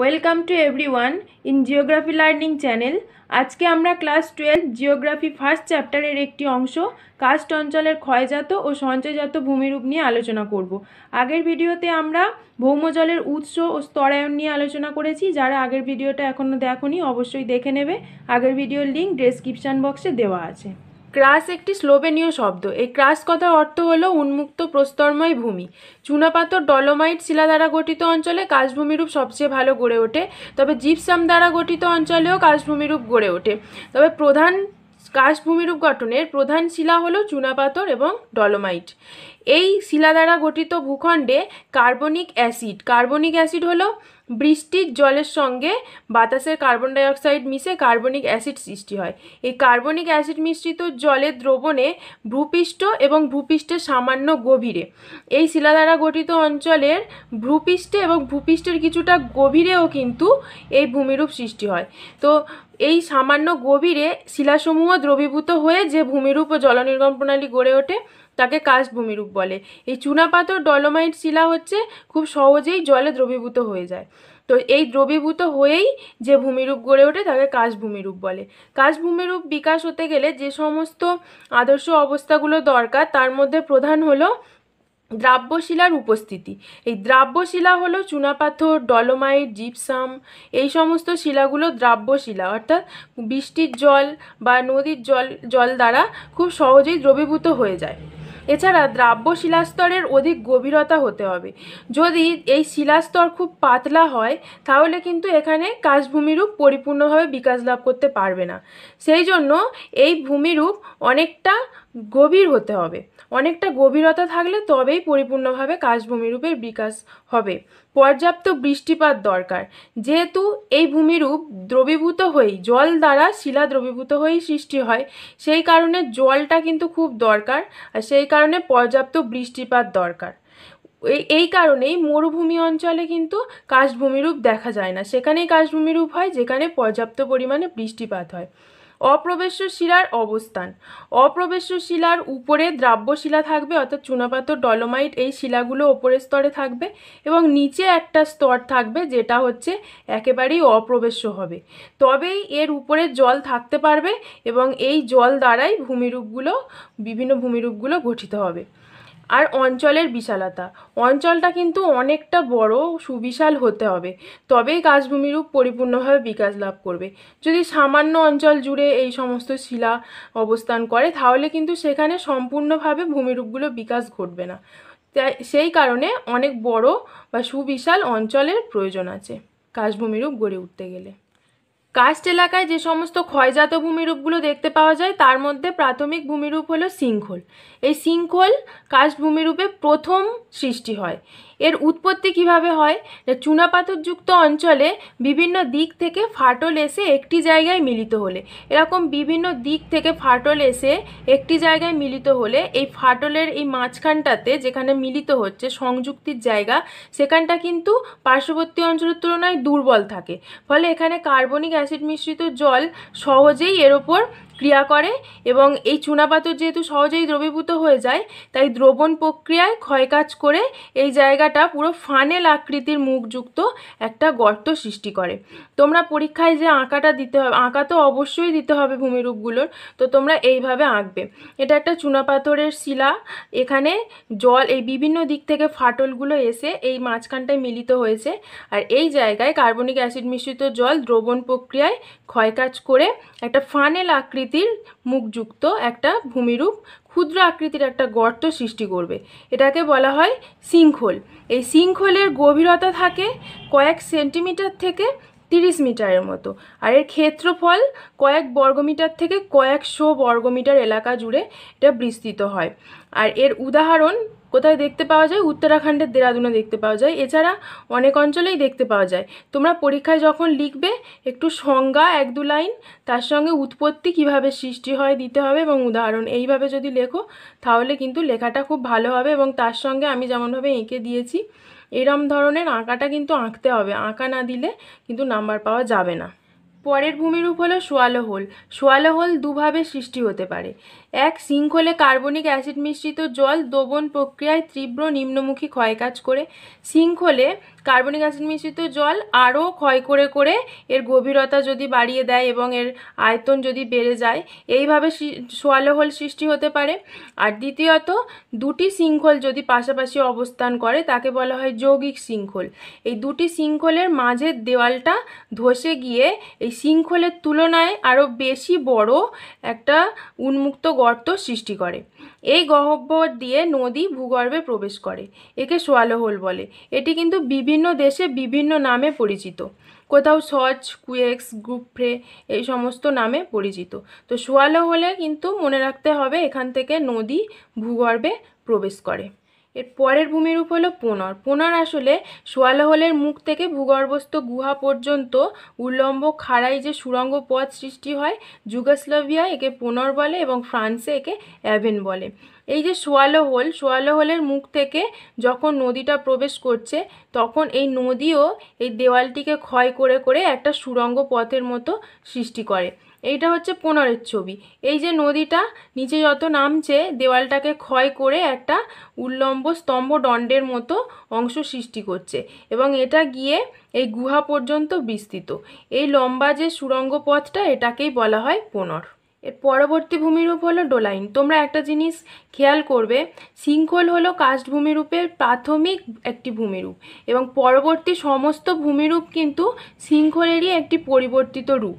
welcome to everyone in geography learning channel আজকে আমরা class twelve geography first চ্যাপ্টারের একটি অংশ কাস্ট অঞ্চলের ক্ষয়জাত ও সঞ্চয়জাত ভূমিরূপ নিয়ে আলোচনা করব আগের ভিডিওতে আমরা ভৌমজলের উৎস ও স্তরায়ন নিয়ে আলোচনা করেছি যারা আগের ভিডিওটা এখনও দেখনি অবশ্যই দেখে নেবে আগের ভিডিওর লিঙ্ক ডেসক্রিপশান বক্সে দেওয়া আছে ক্রাস একটি স্লোভেনীয় শব্দ এই ক্রাস কথার অর্থ হলো উন্মুক্ত প্রস্তরময় ভূমি চুনাপাথর ডলোমাইট শিলা দ্বারা গঠিত অঞ্চলে কাশভূমিরূপ সবচেয়ে ভালো গড়ে ওঠে তবে জিপসাম দ্বারা গঠিত অঞ্চলেও কাশভূমিরূপ গড়ে ওঠে তবে প্রধান কাশভূমিরূপ গঠনের প্রধান শিলা হলো চুনাপাথর এবং ডলোমাইট এই শিলা দ্বারা গঠিত ভূখণ্ডে কার্বনিক অ্যাসিড কার্বনিক অ্যাসিড হলো বৃষ্টির জলের সঙ্গে বাতাসের কার্বন ডাইঅক্সাইড মিশে কার্বনিক অ্যাসিড সৃষ্টি হয় এই কার্বনিক অ্যাসিড মিশ্রিত জলের দ্রবণে ভূপৃষ্ঠ এবং ভূপৃষ্ঠের সামান্য গভীরে এই শিলা দ্বারা গঠিত অঞ্চলের ভূপৃষ্ঠে এবং ভূপৃষ্ঠের কিছুটা গভীরেও কিন্তু এই ভূমিরূপ সৃষ্টি হয় তো এই সামান্য গভীরে শিলাসমূহ দ্রবীভূত হয়ে যে ভূমিরূপ ও জলনির্গম প্রণালী গড়ে ওঠে তাকে কাশ ভূমিরূপ বলে এই চুনাপাথর ডলোমাইট শিলা হচ্ছে খুব সহজেই জলে দ্রবীভূত হয়ে যায় তো এই দ্রবীভূত হয়েই যে ভূমিরূপ গড়ে ওঠে তাকে কাশভূমিরূপ বলে কাশভূমিরূপ বিকাশ হতে গেলে যে সমস্ত আদর্শ অবস্থাগুলো দরকার তার মধ্যে প্রধান হলো দ্রাব্যশিলার উপস্থিতি এই দ্রাব্যশিলা হলো চুনাপাথর ডলোমাইট জিপসাম এই সমস্ত শিলাগুলো দ্রাব্যশিলা অর্থাৎ বৃষ্টির জল বা নদীর জল জল দ্বারা খুব সহজেই দ্রবীভূত হয়ে যায় এছাড়া দ্রাব্য শিলাস্তরের অধিক গভীরতা হতে হবে যদি এই শিলাস্তর খুব পাতলা হয় তাহলে কিন্তু এখানে কাশভূমিরূপ পরিপূর্ণভাবে বিকাশ লাভ করতে পারবে না সেই জন্য এই ভূমিরূপ অনেকটা গভীর হতে হবে অনেকটা গভীরতা থাকলে তবেই পরিপূর্ণভাবে কাশভূমিরূপের বিকাশ হবে পর্যাপ্ত বৃষ্টিপাত দরকার যেহেতু এই ভূমিরূপ দ্রবীভূত হয়েই জল দ্বারা শিলা দ্রবীভূত হয়েই সৃষ্টি হয় সেই কারণে জলটা কিন্তু খুব দরকার আর সেই কারণে পর্যাপ্ত বৃষ্টিপাত দরকার এই কারণেই মরুভূমি অঞ্চলে কিন্তু কাশভূমিরূপ দেখা যায় না সেখানেই কাশভূমিরূপ হয় যেখানে পর্যাপ্ত পরিমাণে বৃষ্টিপাত হয় অপ্রবেশ্য শিলার অবস্থান অপ্রবেশ্য শিলার উপরে দ্রাব্য শিলা থাকবে অর্থাৎ চুনাপাথর ডলোমাইট এই শিলাগুলো ওপরের স্তরে থাকবে এবং নিচে একটা স্তর থাকবে যেটা হচ্ছে একেবারেই অপ্রবেশ্য হবে তবেই এর উপরে জল থাকতে পারবে এবং এই জল দ্বারাই ভূমিরূপগুলো বিভিন্ন ভূমিরূপগুলো গঠিত হবে আর অঞ্চলের বিশালতা অঞ্চলটা কিন্তু অনেকটা বড় সুবিশাল হতে হবে তবেই গাছভূমিরূপ পরিপূর্ণভাবে বিকাশ লাভ করবে যদি সামান্য অঞ্চল জুড়ে এই সমস্ত শিলা অবস্থান করে তাহলে কিন্তু সেখানে সম্পূর্ণভাবে ভূমিরূপগুলো বিকাশ ঘটবে না তাই সেই কারণে অনেক বড় বা সুবিশাল অঞ্চলের প্রয়োজন আছে কাশভূমিরূপ গড়ে উঠতে গেলে কাস্ট এলাকায় যে সমস্ত ক্ষয়জাত ভূমিরূপগুলো দেখতে পাওয়া যায় তার মধ্যে প্রাথমিক ভূমিরূপ হলো সিংখল এই সিংখল কাস্ট ভূমিরূপে প্রথম সৃষ্টি হয় এর উৎপত্তি কিভাবে হয় চুনাপাথরযুক্ত অঞ্চলে বিভিন্ন দিক থেকে ফাটল এসে একটি জায়গায় মিলিত হলে এরকম বিভিন্ন দিক থেকে ফাটল এসে একটি জায়গায় মিলিত হলে এই ফাটলের এই মাঝখানটাতে যেখানে মিলিত হচ্ছে সংযুক্তির জায়গা সেখানটা কিন্তু পার্শ্ববর্তী অঞ্চলের তুলনায় দুর্বল থাকে ফলে এখানে কার্বনিক অ্যাসিড মিশ্রিত জল সহজেই এর ওপর ক্রিয়া করে এবং এই চুনাপাতর যেহেতু সহজেই দ্রবীভূত হয়ে যায় তাই দ্রবণ প্রক্রিয়ায় ক্ষয় কাজ করে এই জায়গাটা পুরো ফানেল আকৃতির মুখযুক্ত একটা গর্ত সৃষ্টি করে তোমরা পরীক্ষায় যে আঁকাটা দিতে হবে আঁকা তো অবশ্যই দিতে হবে ভূমিরূপগুলোর তো তোমরা এইভাবে আঁকবে এটা একটা চুনাপাথরের শিলা এখানে জল এই বিভিন্ন দিক থেকে ফাটলগুলো এসে এই মাঝখানটায় মিলিত হয়েছে আর এই জায়গায় কার্বনিক অ্যাসিড মিশ্রিত জল দ্রবণ প্রক্রিয়ায় ক্ষয় কাজ করে একটা ফানেল আকৃতি আকৃতির মুখযুক্ত একটা ভূমিরূপ ক্ষুদ্র আকৃতির একটা গর্ত সৃষ্টি করবে এটাকে বলা হয় সিংখোল এই সিংখোলের গভীরতা থাকে কয়েক সেন্টিমিটার থেকে তিরিশ মিটারের মতো আর এর ক্ষেত্রফল কয়েক বর্গমিটার থেকে কয়েকশো বর্গমিটার এলাকা জুড়ে এটা বিস্তৃত হয় আর এর উদাহরণ কোথায় দেখতে পাওয়া যায় উত্তরাখণ্ডের দেরাদুনে দেখতে পাওয়া যায় এছাড়া অনেক অঞ্চলেই দেখতে পাওয়া যায় তোমরা পরীক্ষায় যখন লিখবে একটু সংজ্ঞা এক দু লাইন তার সঙ্গে উৎপত্তি কিভাবে সৃষ্টি হয় দিতে হবে এবং উদাহরণ এইভাবে যদি লেখো তাহলে কিন্তু লেখাটা খুব ভালো হবে এবং তার সঙ্গে আমি যেমনভাবে এঁকে দিয়েছি এরম ধরনের আঁকাটা কিন্তু আঁকতে হবে আঁকা না দিলে কিন্তু নাম্বার পাওয়া যাবে না পরের ভূমিরূপ হলো সোয়ালো হোল সোয়ালো হোল দুভাবে সৃষ্টি হতে পারে এক শৃঙ্খলে কার্বনিক অ্যাসিড মিশ্রিত জল দ্রবণ প্রক্রিয়ায় তীব্র নিম্নমুখী ক্ষয় কাজ করে শৃঙ্খলে কার্বনিক অ্যাসিড মিশ্রিত জল আরও ক্ষয় করে করে এর গভীরতা যদি বাড়িয়ে দেয় এবং এর আয়তন যদি বেড়ে যায় এইভাবে সোয়ালোহোল সৃষ্টি হতে পারে আর দ্বিতীয়ত দুটি শৃঙ্খল যদি পাশাপাশি অবস্থান করে তাকে বলা হয় যৌগিক শৃঙ্খল এই দুটি শৃঙ্খলের মাঝের দেওয়ালটা ধসে গিয়ে এই শৃঙ্খলের তুলনায় আরও বেশি বড় একটা উন্মুক্ত গর্ত সৃষ্টি করে এই গহ্বর দিয়ে নদী ভূগর্ভে প্রবেশ করে একে সোয়ালোহোল বলে এটি কিন্তু বিভিন্ন দেশে বিভিন্ন নামে পরিচিত কোথাও সচ কুয়েক্স গুপ্রে এই সমস্ত নামে পরিচিত তো সোয়ালোহোলে কিন্তু মনে রাখতে হবে এখান থেকে নদী ভূগর্ভে প্রবেশ করে এর পরের ভূমিরূপ হলো পুনর পুনর আসলে সোয়ালহলের মুখ থেকে ভূগর্ভস্থ গুহা পর্যন্ত উল্লম্ব খাড়াই যে সুরঙ্গ পথ সৃষ্টি হয় যুগোস্লোভিয়া একে পুনর বলে এবং ফ্রান্সে একে অ্যাভেন বলে এই যে সোয়ালহোল সোয়ালহোলের মুখ থেকে যখন নদীটা প্রবেশ করছে তখন এই নদীও এই দেওয়ালটিকে ক্ষয় করে করে একটা সুরঙ্গ পথের মতো সৃষ্টি করে এইটা হচ্ছে কোণারের ছবি এই যে নদীটা নিচে যত নামছে দেওয়ালটাকে ক্ষয় করে একটা উল্লম্ব স্তম্ভ দণ্ডের মতো অংশ সৃষ্টি করছে এবং এটা গিয়ে এই গুহা পর্যন্ত বিস্তৃত এই লম্বা যে সুরঙ্গ পথটা এটাকেই বলা হয় পোনর এর পরবর্তী ভূমিরূপ হলো ডোলাইন তোমরা একটা জিনিস খেয়াল করবে শৃঙ্খল হলো কাস্ট ভূমিরূপের প্রাথমিক একটি ভূমিরূপ এবং পরবর্তী সমস্ত ভূমিরূপ কিন্তু শৃঙ্খলেরই একটি পরিবর্তিত রূপ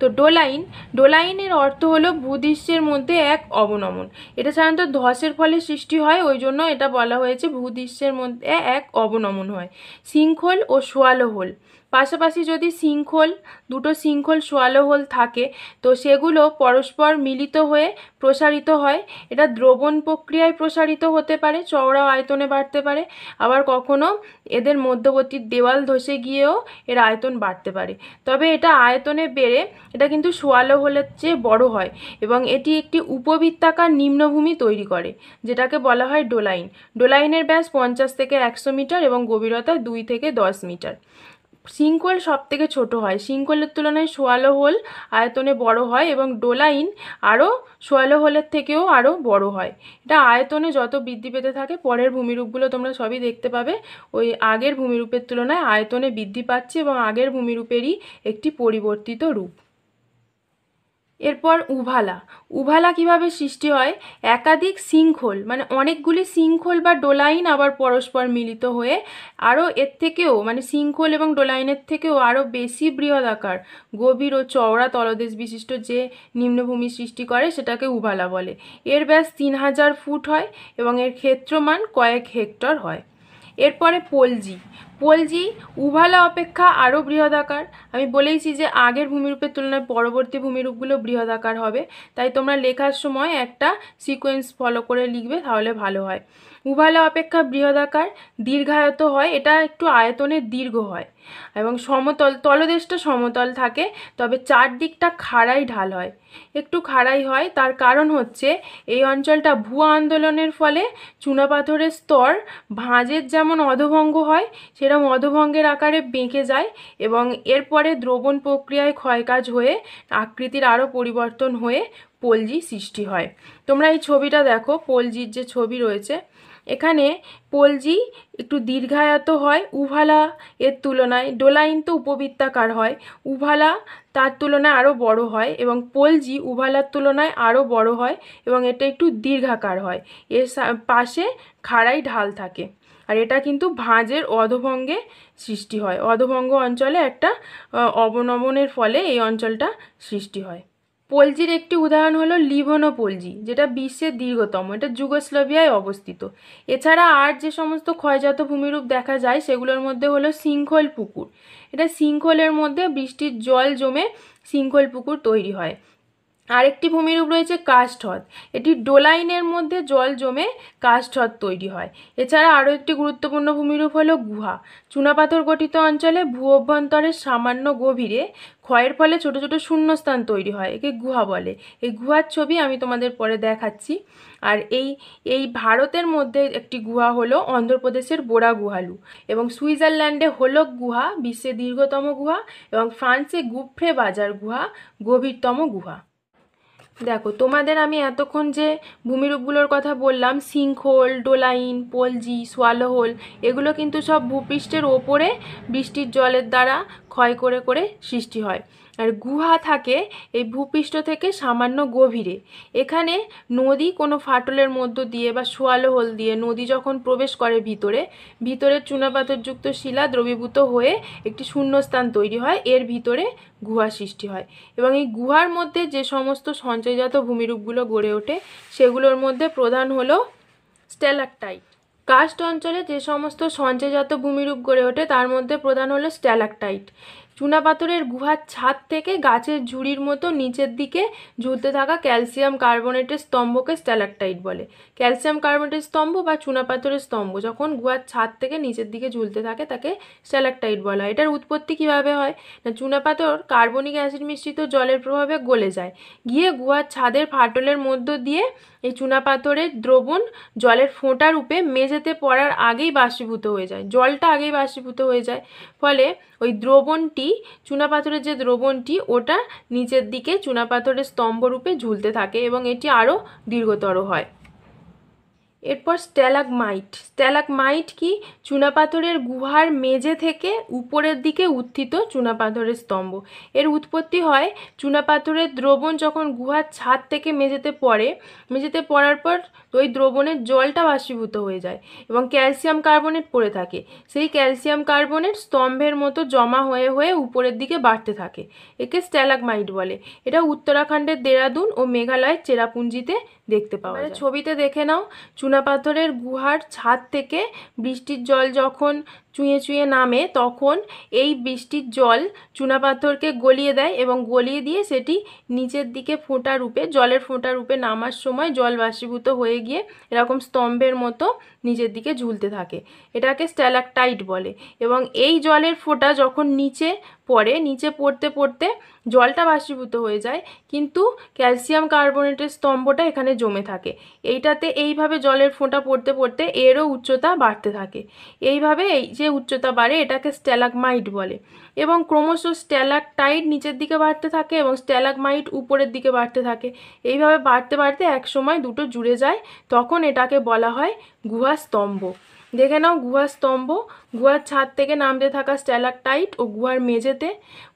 তো ডোলাইন ডোলাইনের অর্থ হলো ভূদৃশ্যের মধ্যে এক অবনমন এটা সাধারণত ধসের ফলে সৃষ্টি হয় ওই জন্য এটা বলা হয়েছে ভূদৃশ্যের মধ্যে এক অবনমন হয় শৃঙ্খল ও সোয়ালো হোল পাশাপাশি যদি শৃঙ্খল দুটো শৃঙ্খল সোয়ালো হোল থাকে তো সেগুলো পরস্পর মিলিত হয়ে প্রসারিত হয় এটা দ্রবণ প্রক্রিয়ায় প্রসারিত হতে পারে চওড়া আয়তনে বাড়তে পারে আবার কখনো এদের মধ্যবর্তী দেওয়াল ধসে গিয়েও এর আয়তন বাড়তে পারে তবে এটা আয়তনে বেড়ে এটা কিন্তু সোয়ালো হোলের চেয়ে বড় হয় এবং এটি একটি উপবৃত্তাকার নিম্নভূমি তৈরি করে যেটাকে বলা হয় ডোলাইন ডোলাইনের ব্যাস পঞ্চাশ থেকে একশো মিটার এবং গভীরতা দুই থেকে দশ মিটার সিঙ্কোয়েল সব থেকে ছোটো হয় সিঙ্কোয়েলের তুলনায় সোয়ালো হোল আয়তনে বড় হয় এবং ডোলাইন আরও সোয়ালো হোলের থেকেও আরও বড় হয় এটা আয়তনে যত বৃদ্ধি পেতে থাকে পরের ভূমিরূপগুলো তোমরা সবই দেখতে পাবে ওই আগের ভূমিরূপের তুলনায় আয়তনে বৃদ্ধি পাচ্ছে এবং আগের ভূমিরূপেরই একটি পরিবর্তিত রূপ এরপর উভালা উভালা কিভাবে সৃষ্টি হয় একাধিক শৃঙ্খল মানে অনেকগুলি শৃঙ্খল বা ডোলাইন আবার পরস্পর মিলিত হয়ে আরও এর থেকেও মানে শৃঙ্খল এবং ডোলাইনের থেকেও আরও বেশি বৃহদাকার গভীর ও চওড়া তলদেশ বিশিষ্ট যে নিম্নভূমি সৃষ্টি করে সেটাকে উভালা বলে এর ব্যাস তিন হাজার ফুট হয় এবং এর ক্ষেত্রমান কয়েক হেক্টর হয় এরপরে পোলজি পোলজি উভালা অপেক্ষা আরও বৃহদাকার আমি বলেইছি যে আগের ভূমিরূপের তুলনায় পরবর্তী ভূমিরূপগুলো বৃহদাকার হবে তাই তোমরা লেখার সময় একটা সিকোয়েন্স ফলো করে লিখবে তাহলে ভালো হয় উভালা অপেক্ষা বৃহদাকার দীর্ঘায়ত হয় এটা একটু আয়তনের দীর্ঘ হয় এবং সমতল তলদেশটা সমতল থাকে তবে চারদিকটা খাড়াই ঢাল হয় একটু খাড়াই হয় তার কারণ হচ্ছে এই অঞ্চলটা ভুয়া আন্দোলনের ফলে চুনাপাথরের স্তর ভাঁজের যেমন অধভঙ্গ হয় সেরকম অধভঙ্গের আকারে বেঁকে যায় এবং এরপরে দ্রবণ প্রক্রিয়ায় ক্ষয়কাজ হয়ে আকৃতির আরও পরিবর্তন হয়ে পলজি সৃষ্টি হয় তোমরা এই ছবিটা দেখো পলজির যে ছবি রয়েছে এখানে পলজি একটু দীর্ঘায়ত হয় উভালা এর তুলনায় ডোলাইন তো উপবৃত্তাকার হয় উভালা তার তুলনায় আরও বড় হয় এবং পলজি উভালার তুলনায় আরও বড় হয় এবং এটা একটু দীর্ঘাকার হয় এর পাশে খাড়াই ঢাল থাকে আর এটা কিন্তু ভাঁজের অধভঙ্গে সৃষ্টি হয় অধভঙ্গ অঞ্চলে একটা অবনমনের ফলে এই অঞ্চলটা সৃষ্টি হয় পলজির একটি উদাহরণ হলো লিভনো পলজি যেটা বিশ্বের দীর্ঘতম এটা যুগোস্লোভিয়ায় অবস্থিত এছাড়া আর যে সমস্ত ক্ষয়জাত ভূমিরূপ দেখা যায় সেগুলোর মধ্যে হলো সিংখল পুকুর এটা সিংখলের মধ্যে বৃষ্টির জল জমে সিংখল পুকুর তৈরি হয় আরেকটি ভূমিরূপ রয়েছে কাস্ট হ্রদ এটি ডোলাইনের মধ্যে জল জমে কাস্ট হ্রদ তৈরি হয় এছাড়া আরও একটি গুরুত্বপূর্ণ ভূমিরূপ হলো গুহা চুনাপাথর গঠিত অঞ্চলে ভূ অভ্যন্তরের সামান্য গভীরে ক্ষয়ের ফলে ছোট ছোট শূন্যস্থান তৈরি হয় একে গুহা বলে এই গুহার ছবি আমি তোমাদের পরে দেখাচ্ছি আর এই এই ভারতের মধ্যে একটি গুহা হলো অন্ধ্রপ্রদেশের বোরা গুহালু এবং সুইজারল্যান্ডে হোলক গুহা বিশ্বের দীর্ঘতম গুহা এবং ফ্রান্সে গুফ্রে বাজার গুহা গভীরতম গুহা দেখো তোমাদের আমি এতক্ষণ যে ভূমিরূপগুলোর কথা বললাম সিঙ্কহোল ডোলাইন পোলজি সোয়ালোহোল এগুলো কিন্তু সব ভূপৃষ্ঠের ওপরে বৃষ্টির জলের দ্বারা ক্ষয় করে করে সৃষ্টি হয় আর গুহা থাকে এই ভূপৃষ্ঠ থেকে সামান্য গভীরে এখানে নদী কোনো ফাটলের মধ্য দিয়ে বা শোয়ালো হোল দিয়ে নদী যখন প্রবেশ করে ভিতরে ভিতরে চুনাপাথরযুক্ত শিলা দ্রবীভূত হয়ে একটি শূন্যস্থান তৈরি হয় এর ভিতরে গুহা সৃষ্টি হয় এবং এই গুহার মধ্যে যে সমস্ত সঞ্চয়জাত ভূমিরূপগুলো গড়ে ওঠে সেগুলোর মধ্যে প্রধান হলো স্টেলাকটাইট কাস্ট অঞ্চলে যে সমস্ত সঞ্চয়জাত ভূমিরূপ গড়ে ওঠে তার মধ্যে প্রধান হলো স্ট্যালাকটাইট চুনাপাথরের গুহার ছাদ থেকে গাছের ঝুড়ির মতো নিচের দিকে ঝুলতে থাকা ক্যালসিয়াম কার্বনেটের স্তম্ভকে স্ট্যালাকটাইট বলে ক্যালসিয়াম কার্বনেটের স্তম্ভ বা চুনাপাথরের স্তম্ভ যখন গুহার ছাদ থেকে নিচের দিকে ঝুলতে থাকে তাকে স্ট্যালাকটাইট বলা হয় এটার উৎপত্তি কিভাবে হয় না চুনাপাথর কার্বনিক অ্যাসিড মিশ্রিত জলের প্রভাবে গলে যায় গিয়ে গুহার ছাদের ফাটলের মধ্য দিয়ে এই চুনাপাথরের দ্রবণ জলের ফোঁটা রূপে মেঝেতে পড়ার আগেই বাষ্পীভূত হয়ে যায় জলটা আগেই বাষ্পীভূত হয়ে যায় ফলে ওই দ্রবণটি চুনাপাথরের যে দ্রবণটি ওটা নিচের দিকে চুনাপাথরের স্তম্ভ রূপে ঝুলতে থাকে এবং এটি আরও দীর্ঘতর হয় এরপর স্ট্যালাগমাইট স্ট্যালাগমাইট কি চুনাপাথরের গুহার মেঝে থেকে উপরের দিকে উত্থিত চুনাপাথরের স্তম্ভ এর উৎপত্তি হয় চুনাপাথরের দ্রবণ যখন গুহার ছাদ থেকে মেঝেতে পড়ে মেঝেতে পড়ার পর ওই দ্রবণের জলটা বাষ্পীভূত হয়ে যায় এবং ক্যালসিয়াম কার্বনেট পড়ে থাকে সেই ক্যালসিয়াম কার্বনেট স্তম্ভের মতো জমা হয়ে হয়ে উপরের দিকে বাড়তে থাকে একে স্ট্যালাগমাইট বলে এটা উত্তরাখণ্ডের দেরাদুন ও মেঘালয়ের চেরাপুঞ্জিতে দেখতে পাওয়া যায় মানে ছবিতে দেখে নাও চুনা চুনাপাথরের গুহার ছাদ থেকে বৃষ্টির জল যখন চুঁয়ে চুঁয়ে নামে তখন এই বৃষ্টির জল চুনাপাথরকে গলিয়ে দেয় এবং গলিয়ে দিয়ে সেটি নিচের দিকে ফোঁটা রূপে জলের ফোঁটা রূপে নামার সময় জল বাষ্পীভূত হয়ে গিয়ে এরকম স্তম্ভের মতো নিচের দিকে ঝুলতে থাকে এটাকে স্ট্যালাকটাইট বলে এবং এই জলের ফোঁটা যখন নিচে পড়ে নিচে পড়তে পড়তে জলটা বাষ্পীভূত হয়ে যায় কিন্তু ক্যালসিয়াম কার্বোনেটের স্তম্ভটা এখানে জমে থাকে এইটাতে এইভাবে জলের ফোঁটা পড়তে পড়তে এরও উচ্চতা বাড়তে থাকে এইভাবে এই যে যে উচ্চতা বাড়ে এটাকে স্ট্যালাগমাইট বলে এবং ক্রমশ স্ট্যালাকটাইট নিচের দিকে বাড়তে থাকে এবং স্ট্যালাগমাইট উপরের দিকে বাড়তে থাকে এইভাবে বাড়তে বাড়তে একসময় দুটো জুড়ে যায় তখন এটাকে বলা হয় গুহা স্তম্ভ দেখে নাও গুহার স্তম্ভ গুহার ছাদ থেকে নামতে থাকা স্ট্যালাকটাইট ও গুহার মেঝেতে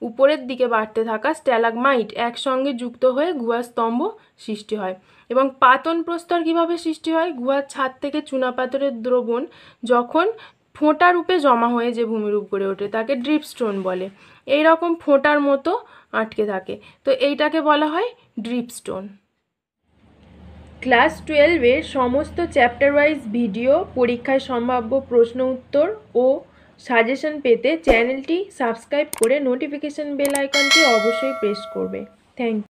উপরের দিকে বাড়তে থাকা স্ট্যালাগমাইট একসঙ্গে যুক্ত হয়ে গুহার স্তম্ভ সৃষ্টি হয় এবং পাতন প্রস্তর কিভাবে সৃষ্টি হয় গুহার ছাদ থেকে চুনাপাতরের দ্রবণ যখন ফোঁটা রূপে জমা হয়ে যে ভূমিরূপ গড়ে ওঠে তাকে ড্রিপ স্টোন বলে এই রকম ফোঁটার মতো আটকে থাকে তো এইটাকে বলা হয় ড্রিপ স্টোন ক্লাস টুয়েলভের সমস্ত চ্যাপ্টার ওয়াইজ ভিডিও পরীক্ষায় সম্ভাব্য প্রশ্ন উত্তর ও সাজেশন পেতে চ্যানেলটি সাবস্ক্রাইব করে নোটিফিকেশন বেল আইকনটি অবশ্যই প্রেস করবে থ্যাংক